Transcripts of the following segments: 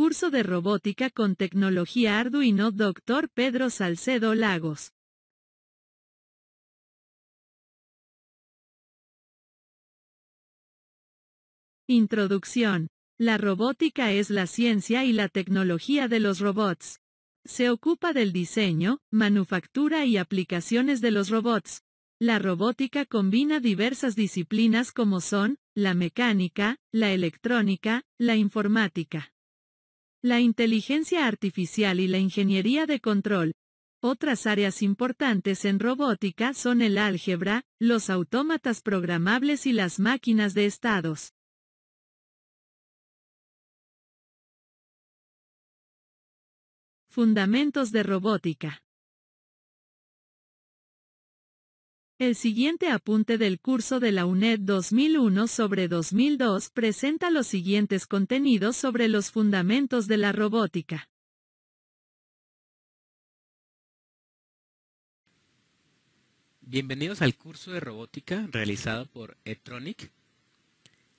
Curso de Robótica con Tecnología Arduino Dr. Pedro Salcedo Lagos. Introducción. La robótica es la ciencia y la tecnología de los robots. Se ocupa del diseño, manufactura y aplicaciones de los robots. La robótica combina diversas disciplinas como son, la mecánica, la electrónica, la informática. La inteligencia artificial y la ingeniería de control. Otras áreas importantes en robótica son el álgebra, los autómatas programables y las máquinas de estados. Fundamentos de robótica. El siguiente apunte del curso de la UNED 2001 sobre 2002 presenta los siguientes contenidos sobre los fundamentos de la robótica. Bienvenidos al curso de robótica realizado por Etronic.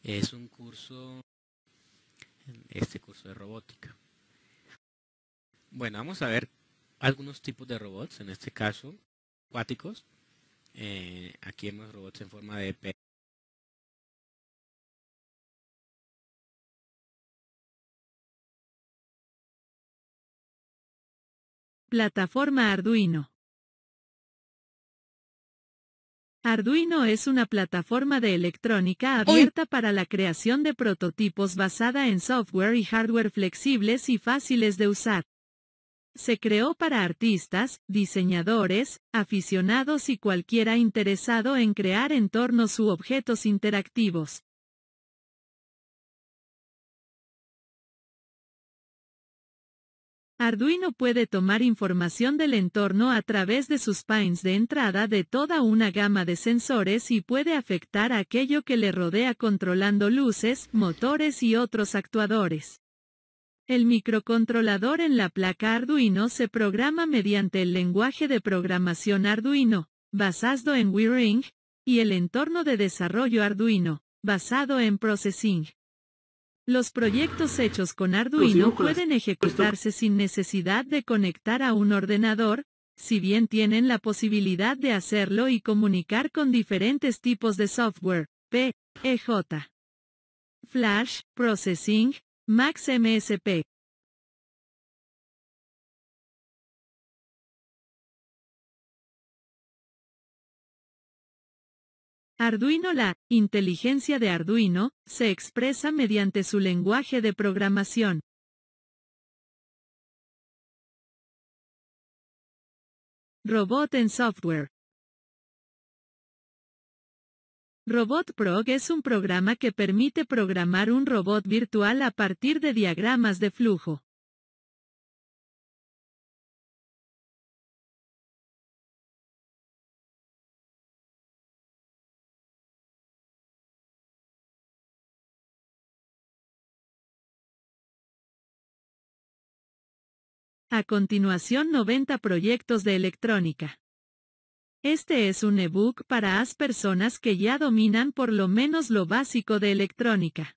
Es un curso, este curso de robótica. Bueno, vamos a ver algunos tipos de robots, en este caso acuáticos, eh, aquí hemos robots en forma de P Plataforma Arduino. Arduino es una plataforma de electrónica abierta para la creación de prototipos basada en software y hardware flexibles y fáciles de usar. Se creó para artistas, diseñadores, aficionados y cualquiera interesado en crear entornos u objetos interactivos. Arduino puede tomar información del entorno a través de sus pines de entrada de toda una gama de sensores y puede afectar aquello que le rodea controlando luces, motores y otros actuadores. El microcontrolador en la placa Arduino se programa mediante el lenguaje de programación Arduino, basado en Wiring, y el entorno de desarrollo Arduino, basado en Processing. Los proyectos hechos con Arduino pueden ejecutarse sin necesidad de conectar a un ordenador, si bien tienen la posibilidad de hacerlo y comunicar con diferentes tipos de software, P, EJ. Flash, Processing, Max MSP. Arduino La inteligencia de Arduino se expresa mediante su lenguaje de programación. Robot en software. RobotProg es un programa que permite programar un robot virtual a partir de diagramas de flujo. A continuación 90 proyectos de electrónica. Este es un ebook para as personas que ya dominan por lo menos lo básico de electrónica.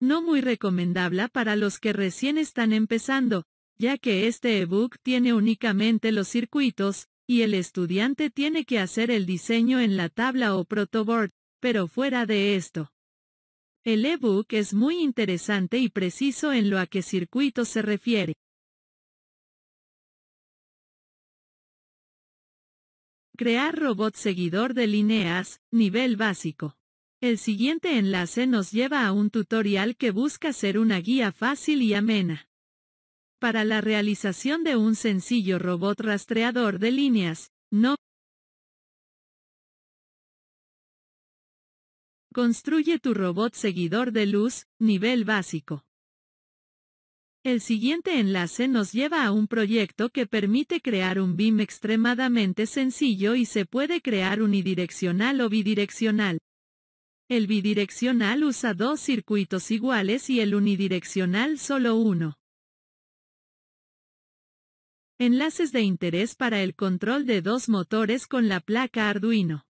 No muy recomendable para los que recién están empezando, ya que este ebook tiene únicamente los circuitos, y el estudiante tiene que hacer el diseño en la tabla o protoboard, pero fuera de esto. El ebook es muy interesante y preciso en lo a qué circuitos se refiere. Crear robot seguidor de líneas, nivel básico. El siguiente enlace nos lleva a un tutorial que busca ser una guía fácil y amena. Para la realización de un sencillo robot rastreador de líneas, no Construye tu robot seguidor de luz, nivel básico. El siguiente enlace nos lleva a un proyecto que permite crear un BIM extremadamente sencillo y se puede crear unidireccional o bidireccional. El bidireccional usa dos circuitos iguales y el unidireccional solo uno. Enlaces de interés para el control de dos motores con la placa Arduino.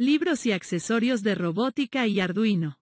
libros y accesorios de robótica y Arduino.